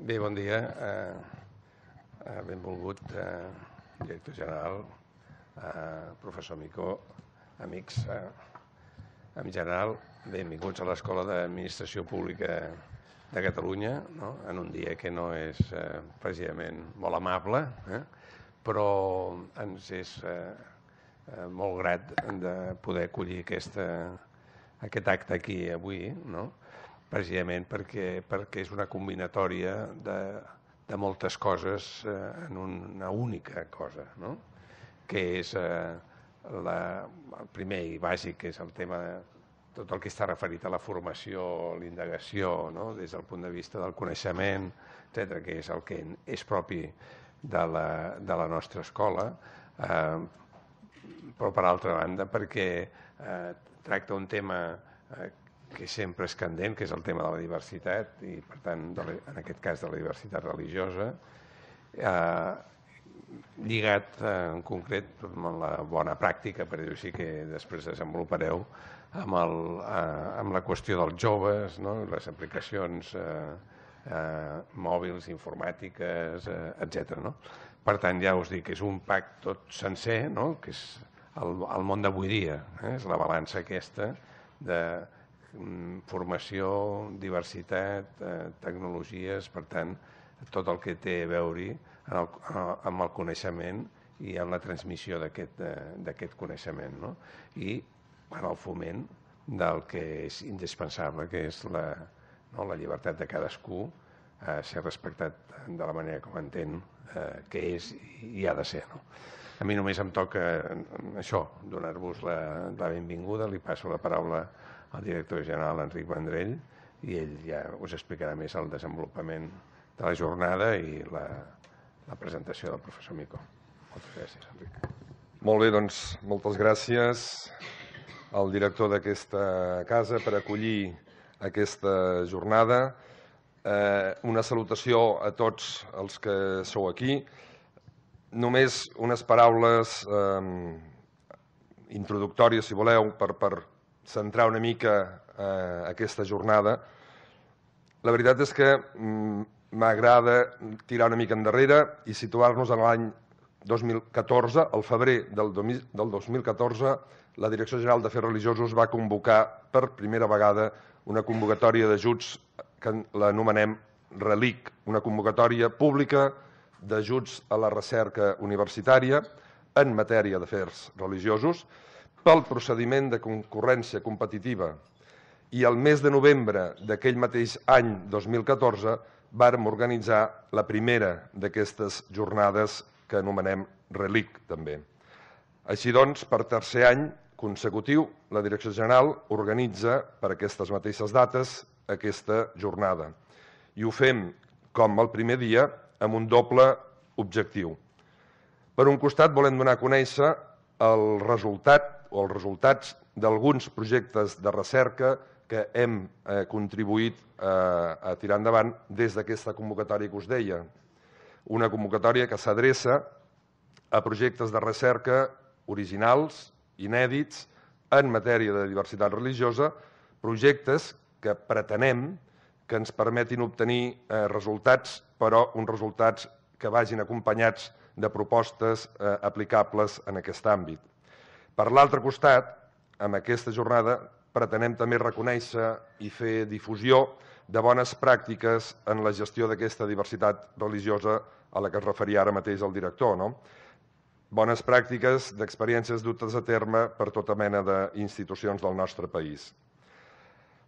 Bé, bon dia. Eh, eh, benvolgut, eh, director general, eh, professor Micó, amics, eh, en general, benvinguts a l'Escola d'Administració Pública de Catalunya, no? en un dia que no és eh, precisament molt amable, eh? però ens és eh, eh molt grat de poder acollir aquesta, aquest acte aquí avui, no? precisament perquè, perquè és una combinatòria de, de moltes coses eh, en una única cosa, no? que és eh, la, el primer i bàsic, que és el tema de tot el que està referit a la formació, l'indagació, no? des del punt de vista del coneixement, etc, que és el que és propi de la, de la nostra escola, eh, però per altra banda perquè eh, tracta un tema eh, que sempre és candent, que és el tema de la diversitat i, per tant, de la, en aquest cas de la diversitat religiosa, eh, lligat eh, en concret amb la bona pràctica, per dir-ho així, que després desenvolupareu, amb, el, eh, amb la qüestió dels joves, no? les aplicacions eh, eh, mòbils, informàtiques, eh, etc. No? Per tant, ja us dic, és un pack tot sencer, no? que és el, el món d'avui dia, eh? és la balança aquesta de Mm, formació, diversitat, eh, tecnologies, per tant, tot el que té a veure el, amb el coneixement i amb la transmissió eh, d'aquest coneixement, no? I en el foment del que és indispensable, que és la, no, la llibertat de cadascú a ser respectat de la manera com entén eh, que és i, ha de ser. No? A mi només em toca eh, això, donar-vos la, la benvinguda, li passo la paraula a el director general Enric Vendrell i ell ja us explicarà més el desenvolupament de la jornada i la, la presentació del professor Mico. Moltes gràcies, Enric. Molt bé, doncs moltes gràcies al director d'aquesta casa per acollir aquesta jornada. Eh, una salutació a tots els que sou aquí. Només unes paraules eh, introductòries, si voleu, per, per centrar una mica eh, aquesta jornada, la veritat és que mm, m'agrada tirar una mica endarrere i situar-nos en l'any 2014. Al febrer del, del 2014, la Direcció General de d'Afers Religiosos va convocar per primera vegada una convocatòria d'ajuts que l'anomenem RELIC, una convocatòria pública d'ajuts a la recerca universitària en matèria d'afers religiosos, pel procediment de concurrència competitiva i el mes de novembre d'aquell mateix any 2014 vàrem organitzar la primera d'aquestes jornades que anomenem RELIC, també. Així doncs, per tercer any consecutiu, la Direcció General organitza per aquestes mateixes dates aquesta jornada. I ho fem, com el primer dia, amb un doble objectiu. Per un costat, volem donar a conèixer el resultat o els resultats d'alguns projectes de recerca que hem eh, contribuït eh, a tirar endavant des d'aquesta convocatòria que us deia. Una convocatòria que s'adreça a projectes de recerca originals, inèdits, en matèria de diversitat religiosa, projectes que pretenem que ens permetin obtenir eh, resultats, però uns resultats que vagin acompanyats de propostes eh, aplicables en aquest àmbit. Per l'altre costat, amb aquesta jornada pretenem també reconèixer i fer difusió de bones pràctiques en la gestió d'aquesta diversitat religiosa a la que es referia ara mateix el director. No? Bones pràctiques d'experiències dutes a terme per tota mena d'institucions del nostre país.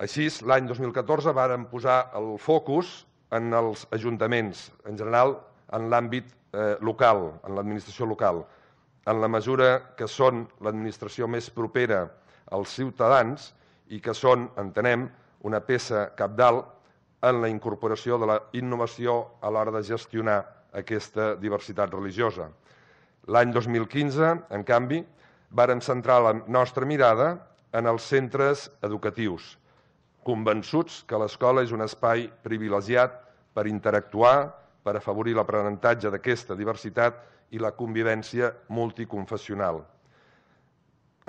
Així, l'any 2014 varen posar el focus en els ajuntaments, en general en l'àmbit eh, local, en l'administració local, en la mesura que són l'administració més propera als ciutadans i que són, entenem, una peça capdalt en la incorporació de la innovació a l'hora de gestionar aquesta diversitat religiosa. L'any 2015, en canvi, vàrem centrar la nostra mirada en els centres educatius, convençuts que l'escola és un espai privilegiat per interactuar, per afavorir l'aprenentatge d'aquesta diversitat i la convivència multiconfessional.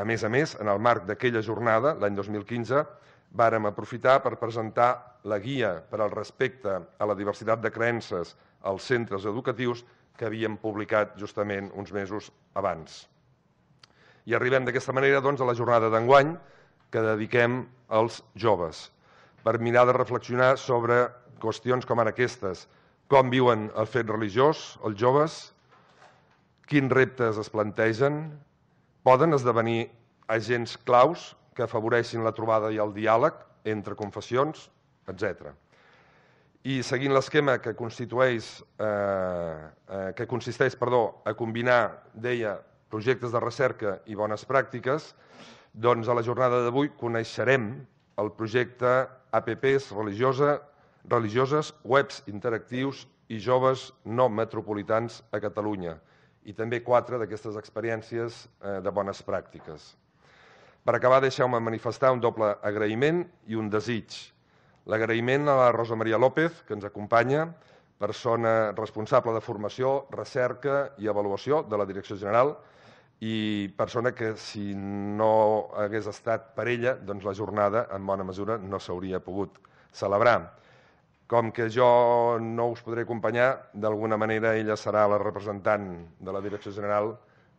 A més a més, en el marc d'aquella jornada, l'any 2015, vàrem aprofitar per presentar la guia per al respecte a la diversitat de creences als centres educatius que havíem publicat justament uns mesos abans. I arribem d'aquesta manera doncs, a la jornada d'enguany que dediquem als joves per mirar de reflexionar sobre qüestions com ara aquestes. Com viuen el fet religiós els joves? quins reptes es plantegen, poden esdevenir agents claus que afavoreixin la trobada i el diàleg entre confessions, etc. I seguint l'esquema que constitueix, eh, eh, que consisteix perdó, a combinar, deia, projectes de recerca i bones pràctiques, doncs a la jornada d'avui coneixerem el projecte APPs religiosa, religioses, webs interactius i joves no metropolitans a Catalunya, i també quatre d'aquestes experiències eh, de bones pràctiques. Per acabar, deixeu-me manifestar un doble agraïment i un desig. L'agraïment a la Rosa Maria López, que ens acompanya, persona responsable de formació, recerca i avaluació de la Direcció General i persona que, si no hagués estat per ella, doncs la jornada, en bona mesura, no s'hauria pogut celebrar. Com que jo no us podré acompanyar, d'alguna manera ella serà la representant de la Direcció General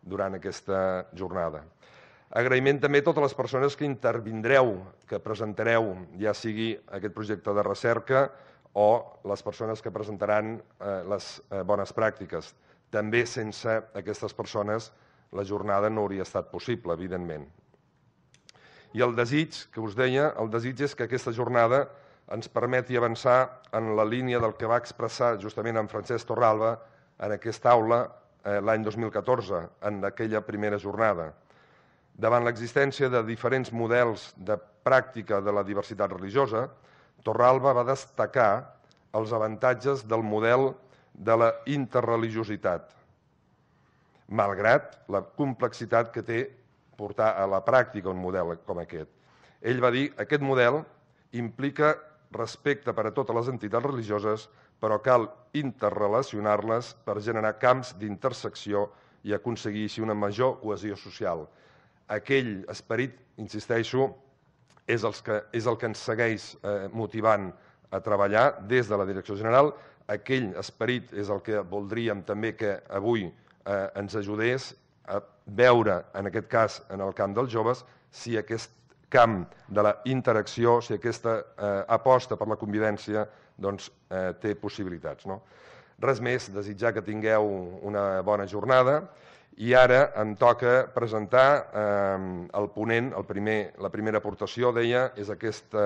durant aquesta jornada. Agraïment també a totes les persones que intervindreu, que presentareu, ja sigui aquest projecte de recerca o les persones que presentaran eh, les eh, bones pràctiques. També sense aquestes persones la jornada no hauria estat possible, evidentment. I el desig que us deia, el desig és que aquesta jornada ens permeti avançar en la línia del que va expressar justament en Francesc Torralba en aquesta aula eh, l'any 2014, en aquella primera jornada. Davant l'existència de diferents models de pràctica de la diversitat religiosa, Torralba va destacar els avantatges del model de la interreligiositat, malgrat la complexitat que té portar a la pràctica un model com aquest. Ell va dir aquest model implica respecte per a totes les entitats religioses, però cal interrelacionar-les per generar camps d'intersecció i aconseguir així una major cohesió social. Aquell esperit, insisteixo, és, els que, és el que ens segueix eh, motivant a treballar des de la Direcció General. Aquell esperit és el que voldríem també que avui eh, ens ajudés a veure, en aquest cas, en el camp dels joves, si aquest camp de la interacció, si aquesta eh, aposta per la convivència doncs, eh, té possibilitats. No? Res més, desitjar que tingueu una bona jornada i ara em toca presentar eh, el ponent, el primer, la primera aportació, deia, és aquesta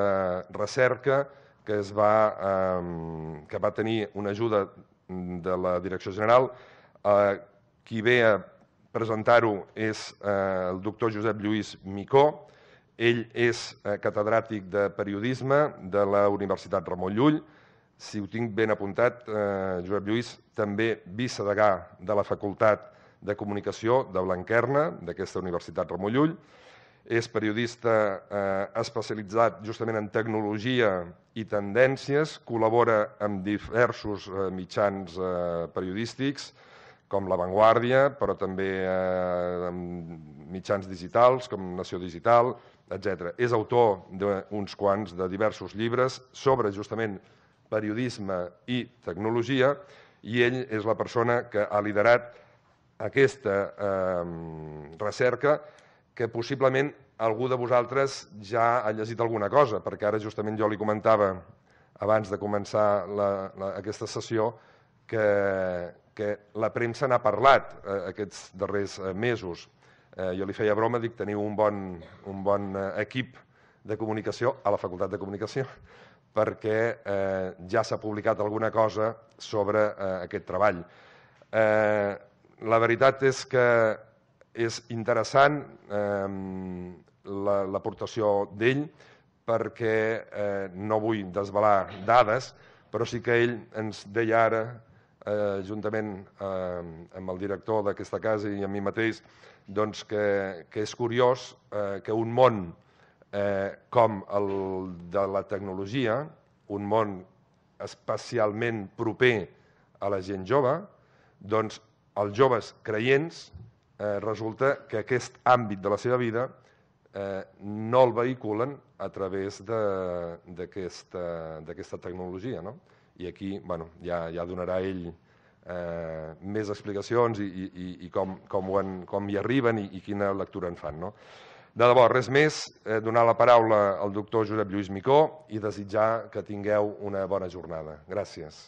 recerca que, es va, eh, que va tenir una ajuda de la Direcció General. Eh, qui ve a presentar-ho és eh, el doctor Josep Lluís Micó, ell és eh, catedràtic de periodisme de la Universitat Ramon Llull. Si ho tinc ben apuntat, eh, Josep Lluís, també vicedegà de la Facultat de Comunicació de Blanquerna, d'aquesta Universitat Ramon Llull. És periodista eh, especialitzat justament en tecnologia i tendències, col·labora amb diversos eh, mitjans eh, periodístics, com La Vanguardia, però també eh, mitjans digitals, com Nació Digital, etc. És autor d'uns quants de diversos llibres sobre justament periodisme i tecnologia i ell és la persona que ha liderat aquesta eh, recerca que possiblement algú de vosaltres ja ha llegit alguna cosa, perquè ara justament jo li comentava abans de començar la, la, aquesta sessió que, que la premsa n'ha parlat eh, aquests darrers eh, mesos Eh, jo li feia broma, dic, teniu un bon, un bon eh, equip de comunicació a la Facultat de Comunicació, perquè eh, ja s'ha publicat alguna cosa sobre eh, aquest treball. Eh, la veritat és que és interessant eh, l'aportació la, d'ell, perquè eh, no vull desvelar dades, però sí que ell ens deia ara eh, juntament eh, amb el director d'aquesta casa i amb mi mateix, doncs que, que és curiós eh, que un món eh, com el de la tecnologia, un món especialment proper a la gent jove, doncs els joves creients eh, resulta que aquest àmbit de la seva vida eh, no el vehiculen a través d'aquesta tecnologia. No? i aquí bueno, ja, ja donarà ell eh, més explicacions i, i, i com, com, ho en, com hi arriben i, i quina lectura en fan. No? De debò, res més, eh, donar la paraula al doctor Josep Lluís Micó i desitjar que tingueu una bona jornada. Gràcies.